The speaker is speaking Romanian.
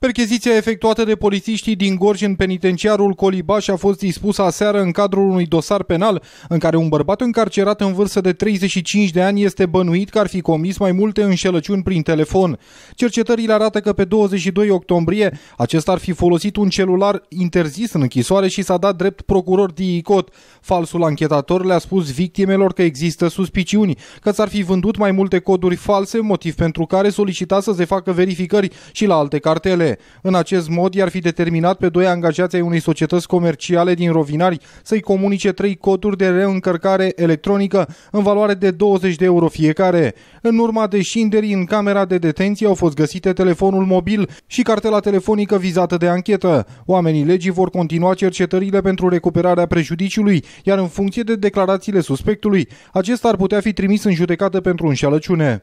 Percheziția efectuată de polițiștii din Gorj în penitenciarul Colibaș a fost dispusă aseară în cadrul unui dosar penal în care un bărbat încarcerat în vârstă de 35 de ani este bănuit că ar fi comis mai multe înșelăciuni prin telefon. Cercetările arată că pe 22 octombrie acesta ar fi folosit un celular interzis în închisoare și s-a dat drept procuror DICOT. Falsul anchetator le-a spus victimelor că există suspiciuni, că s-ar fi vândut mai multe coduri false, motiv pentru care solicita să se facă verificări și la alte cartele. În acest mod i-ar fi determinat pe doi angajați ai unei societăți comerciale din Rovinari să-i comunice trei coduri de reîncărcare electronică în valoare de 20 de euro fiecare. În urma deșinderii în camera de detenție au fost găsite telefonul mobil și cartela telefonică vizată de anchetă. Oamenii legii vor continua cercetările pentru recuperarea prejudiciului, iar în funcție de declarațiile suspectului, acesta ar putea fi trimis în judecată pentru înșelăciune.